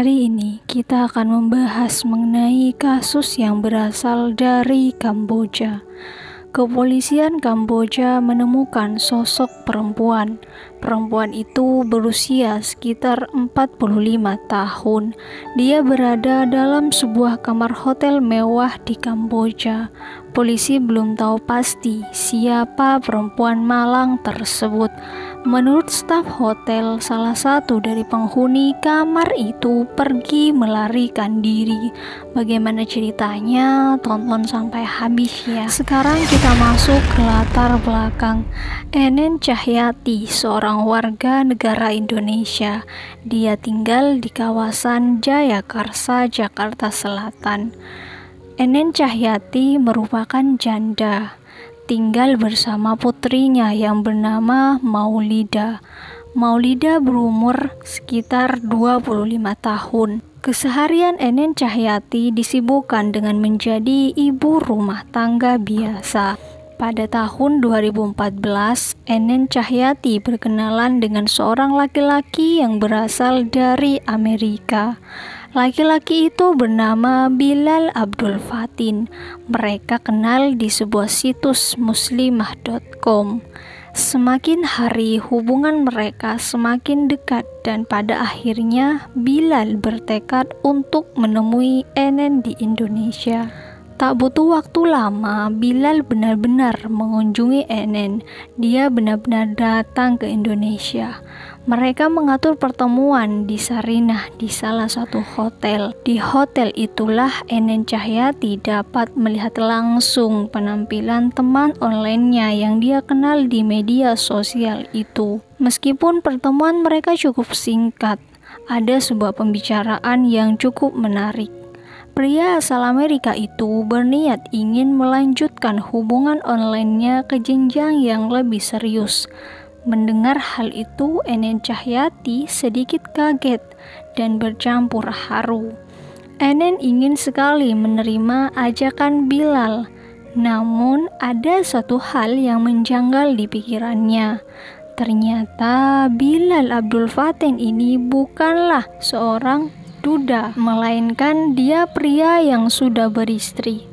Hari ini kita akan membahas mengenai kasus yang berasal dari Kamboja. Kepolisian Kamboja menemukan sosok perempuan. Perempuan itu berusia sekitar 45 tahun. Dia berada dalam sebuah kamar hotel mewah di Kamboja. Polisi belum tahu pasti siapa perempuan malang tersebut. Menurut staf hotel, salah satu dari penghuni kamar itu pergi melarikan diri. Bagaimana ceritanya? Tonton sampai habis ya. Sekarang kita masuk ke latar belakang. Enen Cahyati, seorang warga negara Indonesia. Dia tinggal di kawasan Jayakarsa, Jakarta Selatan. Enen Cahyati merupakan janda tinggal bersama putrinya yang bernama Maulida. Maulida berumur sekitar 25 tahun. Keseharian Enen Cahyati disibukkan dengan menjadi ibu rumah tangga biasa. Pada tahun 2014, Enen Cahyati berkenalan dengan seorang laki-laki yang berasal dari Amerika. Laki-laki itu bernama Bilal Abdul Fatin. Mereka kenal di sebuah situs muslimah.com. Semakin hari hubungan mereka semakin dekat dan pada akhirnya Bilal bertekad untuk menemui Enen di Indonesia. Tak butuh waktu lama, Bilal benar-benar mengunjungi Enen. Dia benar-benar datang ke Indonesia. Mereka mengatur pertemuan di Sarinah di salah satu hotel. Di hotel itulah Enen Cahyati dapat melihat langsung penampilan teman online-nya yang dia kenal di media sosial itu. Meskipun pertemuan mereka cukup singkat, ada sebuah pembicaraan yang cukup menarik. Pria asal Amerika itu berniat ingin melanjutkan hubungan online-nya ke jenjang yang lebih serius. Mendengar hal itu, Enen Cahyati sedikit kaget dan bercampur haru. Enen ingin sekali menerima ajakan Bilal, namun ada satu hal yang menjanggal di pikirannya. Ternyata Bilal Abdul Fatin ini bukanlah seorang duda, melainkan dia pria yang sudah beristri.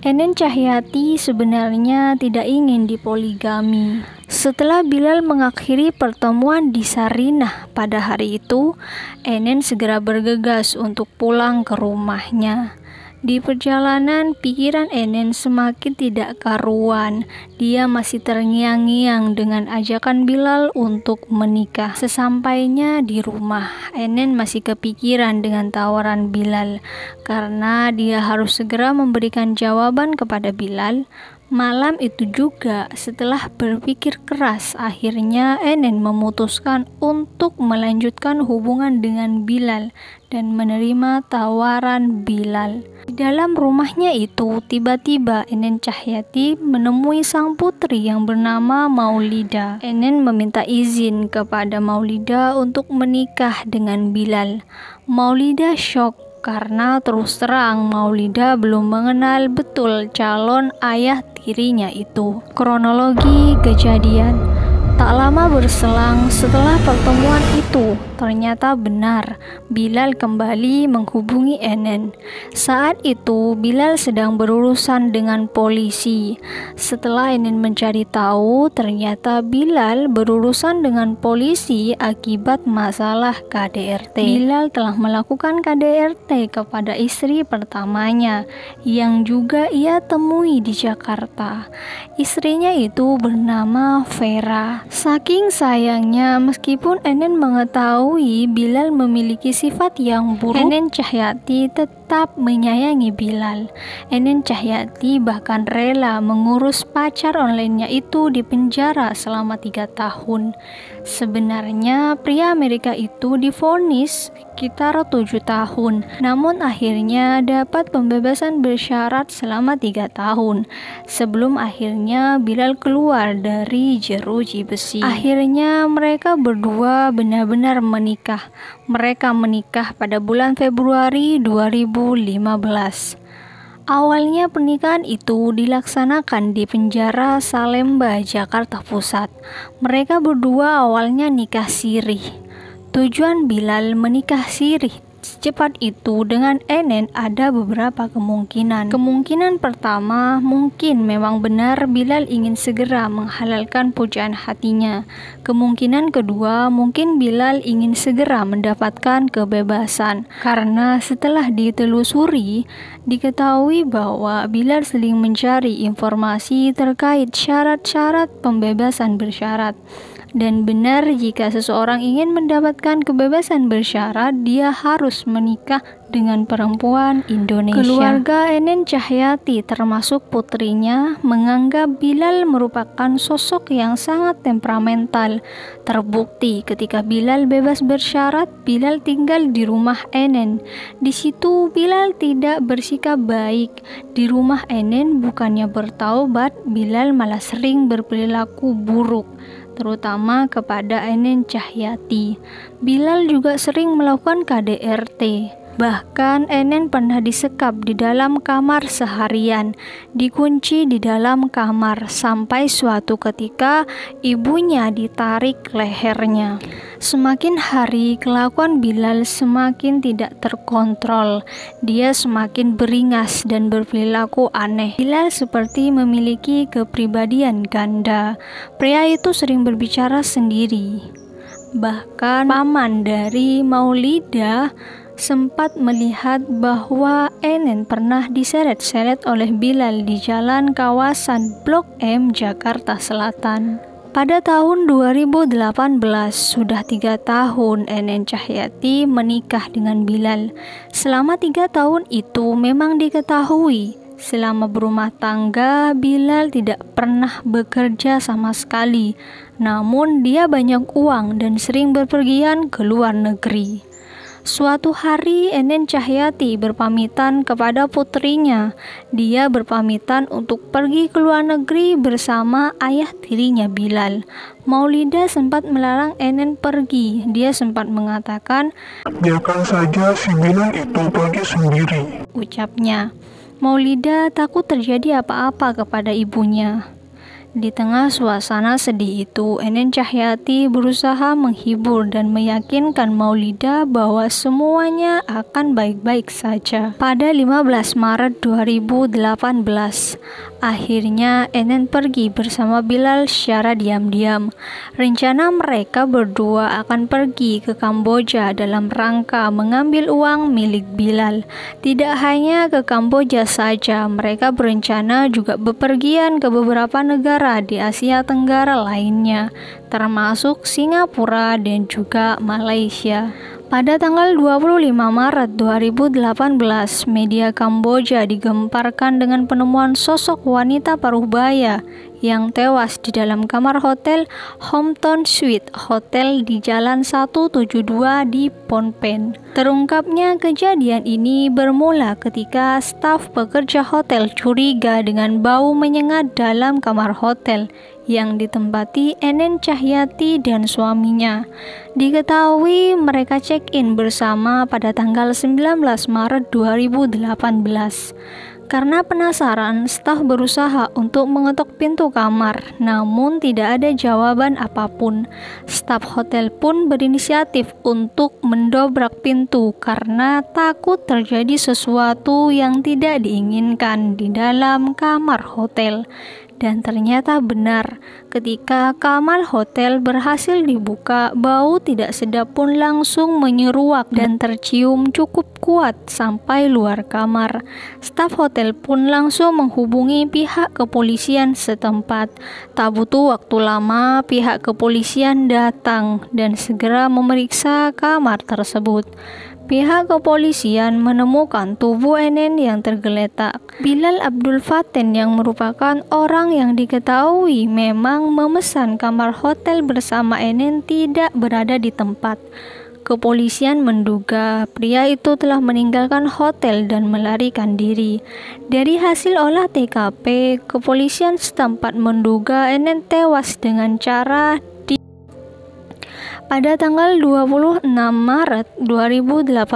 Enen Cahyati sebenarnya tidak ingin dipoligami. Setelah Bilal mengakhiri pertemuan di Sarinah pada hari itu, Enen segera bergegas untuk pulang ke rumahnya. Di perjalanan, pikiran Enen semakin tidak karuan. Dia masih terngiang-ngiang dengan ajakan Bilal untuk menikah. Sesampainya di rumah, Enen masih kepikiran dengan tawaran Bilal karena dia harus segera memberikan jawaban kepada Bilal Malam itu juga, setelah berpikir keras, akhirnya Enen memutuskan untuk melanjutkan hubungan dengan Bilal dan menerima tawaran Bilal. Di dalam rumahnya itu, tiba-tiba Enen Cahyati menemui sang putri yang bernama Maulida. Enen meminta izin kepada Maulida untuk menikah dengan Bilal. Maulida shock karena terus terang Maulida belum mengenal betul calon ayah tirinya itu. Kronologi kejadian Tak lama berselang setelah pertemuan itu, ternyata benar Bilal kembali menghubungi Enen. Saat itu Bilal sedang berurusan dengan polisi. Setelah Enen mencari tahu, ternyata Bilal berurusan dengan polisi akibat masalah KDRT. Bilal telah melakukan KDRT kepada istri pertamanya yang juga ia temui di Jakarta. Istrinya itu bernama Vera Saking sayangnya, meskipun Enen mengetahui Bilal memiliki sifat yang buruk, Enen Cahyati tetap menyayangi Bilal. Enen Cahyati bahkan rela mengurus pacar online-nya itu di penjara selama tiga tahun. Sebenarnya, pria Amerika itu difonis sekitar tujuh tahun, namun akhirnya dapat pembebasan bersyarat selama tiga tahun, sebelum akhirnya Bilal keluar dari jeruji besar. Akhirnya mereka berdua benar-benar menikah. Mereka menikah pada bulan Februari 2015. Awalnya pernikahan itu dilaksanakan di penjara Salemba, Jakarta Pusat. Mereka berdua awalnya nikah sirih. Tujuan Bilal menikah sirih secepat itu dengan Enen ada beberapa kemungkinan. Kemungkinan pertama, mungkin memang benar Bilal ingin segera menghalalkan pujaan hatinya. Kemungkinan kedua, mungkin Bilal ingin segera mendapatkan kebebasan. Karena setelah ditelusuri, diketahui bahwa Bilal sering mencari informasi terkait syarat-syarat pembebasan bersyarat. Dan benar jika seseorang ingin mendapatkan kebebasan bersyarat, dia harus menikah dengan perempuan Indonesia. Keluarga Enen Cahyati termasuk putrinya menganggap Bilal merupakan sosok yang sangat temperamental. Terbukti ketika Bilal bebas bersyarat, Bilal tinggal di rumah Enen. Di situ Bilal tidak bersikap baik. Di rumah Enen bukannya bertaubat, Bilal malah sering berperilaku buruk terutama kepada Enen Cahyati. Bilal juga sering melakukan KDRT. Bahkan Enen pernah disekap di dalam kamar seharian, dikunci di dalam kamar sampai suatu ketika ibunya ditarik lehernya. Semakin hari kelakuan Bilal semakin tidak terkontrol. Dia semakin beringas dan berperilaku aneh. Bilal seperti memiliki kepribadian ganda. Pria itu sering berbicara sendiri. Bahkan paman dari Maulida sempat melihat bahwa Enen pernah diseret-seret oleh Bilal di jalan kawasan Blok M, Jakarta Selatan. Pada tahun 2018, sudah tiga tahun Enen Cahyati menikah dengan Bilal. Selama tiga tahun itu memang diketahui Selama berumah tangga, Bilal tidak pernah bekerja sama sekali. Namun, dia banyak uang dan sering berpergian ke luar negeri. Suatu hari Enen Cahyati berpamitan kepada putrinya. Dia berpamitan untuk pergi ke luar negeri bersama ayah tirinya Bilal. Maulida sempat melarang Enen pergi. Dia sempat mengatakan, "Biarkan saja si Bilal itu pergi sendiri," ucapnya. Maulida takut terjadi apa-apa kepada ibunya. Di tengah suasana sedih itu, Enen Cahyati berusaha menghibur dan meyakinkan Maulida bahwa semuanya akan baik-baik saja. Pada 15 Maret 2018, Akhirnya Enen pergi bersama Bilal secara diam-diam. Rencana mereka berdua akan pergi ke Kamboja dalam rangka mengambil uang milik Bilal. Tidak hanya ke Kamboja saja, mereka berencana juga bepergian ke beberapa negara di Asia Tenggara lainnya, termasuk Singapura dan juga Malaysia. Pada tanggal 25 Maret 2018, media Kamboja digemparkan dengan penemuan sosok wanita paruh baya yang tewas di dalam kamar hotel Hampton Suite Hotel di Jalan 172 di Phnom Penh. Terungkapnya kejadian ini bermula ketika staf pekerja hotel curiga dengan bau menyengat dalam kamar hotel yang ditempati Enen Cahyati dan suaminya. Diketahui mereka check-in bersama pada tanggal 19 Maret 2018. Karena penasaran, staf berusaha untuk mengetuk pintu kamar, namun tidak ada jawaban apapun. Staf hotel pun berinisiatif untuk mendobrak pintu karena takut terjadi sesuatu yang tidak diinginkan di dalam kamar hotel. Dan ternyata benar, ketika kamar hotel berhasil dibuka, bau tidak sedap pun langsung menyeruak dan tercium cukup kuat sampai luar kamar. Staf hotel pun langsung menghubungi pihak kepolisian setempat. Tak butuh waktu lama, pihak kepolisian datang dan segera memeriksa kamar tersebut. Pihak kepolisian menemukan tubuh NN yang tergeletak. Bilal Abdul Faten yang merupakan orang yang diketahui memang memesan kamar hotel bersama NN tidak berada di tempat. Kepolisian menduga pria itu telah meninggalkan hotel dan melarikan diri. Dari hasil olah TKP, kepolisian setempat menduga Enen tewas dengan cara pada tanggal 26 Maret 2018,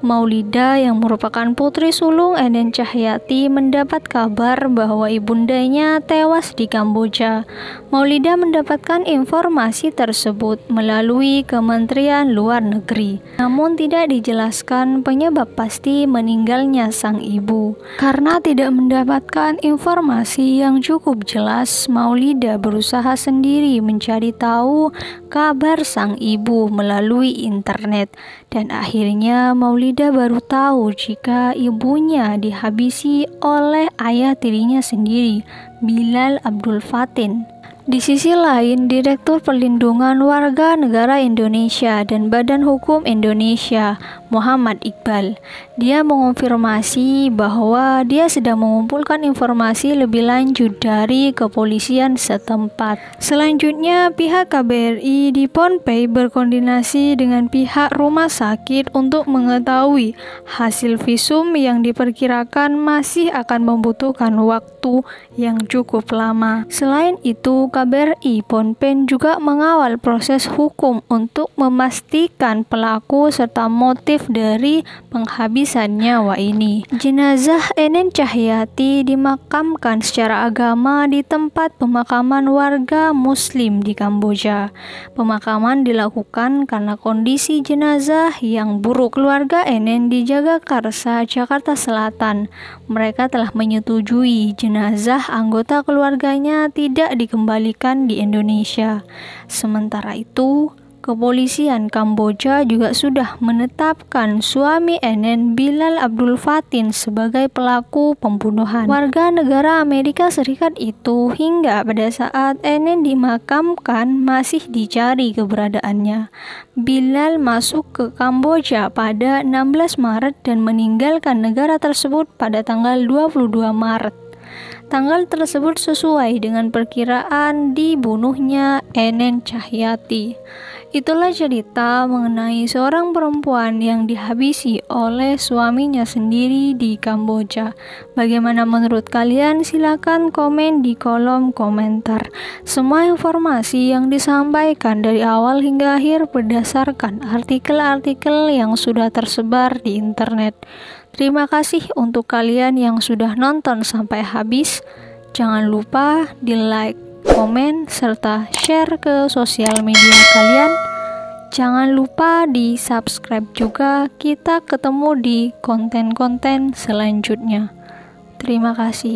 Maulida yang merupakan putri sulung Eden Cahyati mendapat kabar bahwa ibundanya tewas di Kamboja. Maulida mendapatkan informasi tersebut melalui Kementerian Luar Negeri. Namun tidak dijelaskan penyebab pasti meninggalnya sang ibu. Karena tidak mendapatkan informasi yang cukup jelas, Maulida berusaha sendiri mencari tahu kabar kabar sang ibu melalui internet dan akhirnya Maulida baru tahu jika ibunya dihabisi oleh ayah tirinya sendiri, Bilal Abdul Fatin. Di sisi lain, Direktur Perlindungan Warga Negara Indonesia dan Badan Hukum Indonesia Muhammad Iqbal. Dia mengonfirmasi bahwa dia sedang mengumpulkan informasi lebih lanjut dari kepolisian setempat. Selanjutnya, pihak KBRI di Pompei berkoordinasi dengan pihak rumah sakit untuk mengetahui hasil visum yang diperkirakan masih akan membutuhkan waktu yang cukup lama. Selain itu, KBRI Pohnpei juga mengawal proses hukum untuk memastikan pelaku serta motif positif dari penghabisan nyawa ini. Jenazah Enen Cahyati dimakamkan secara agama di tempat pemakaman warga muslim di Kamboja. Pemakaman dilakukan karena kondisi jenazah yang buruk. Keluarga Enen di Jagakarsa, Jakarta Selatan. Mereka telah menyetujui jenazah anggota keluarganya tidak dikembalikan di Indonesia. Sementara itu, Kepolisian Kamboja juga sudah menetapkan suami NN Bilal Abdul Fatin sebagai pelaku pembunuhan. Warga negara Amerika Serikat itu hingga pada saat NN dimakamkan masih dicari keberadaannya. Bilal masuk ke Kamboja pada 16 Maret dan meninggalkan negara tersebut pada tanggal 22 Maret. Tanggal tersebut sesuai dengan perkiraan dibunuhnya Enen Cahyati. Itulah cerita mengenai seorang perempuan yang dihabisi oleh suaminya sendiri di Kamboja. Bagaimana menurut kalian? Silakan komen di kolom komentar. Semua informasi yang disampaikan dari awal hingga akhir berdasarkan artikel-artikel yang sudah tersebar di internet. Terima kasih untuk kalian yang sudah nonton sampai habis. Jangan lupa di-like komen, serta share ke sosial media kalian. Jangan lupa di subscribe juga, kita ketemu di konten-konten selanjutnya. Terima kasih.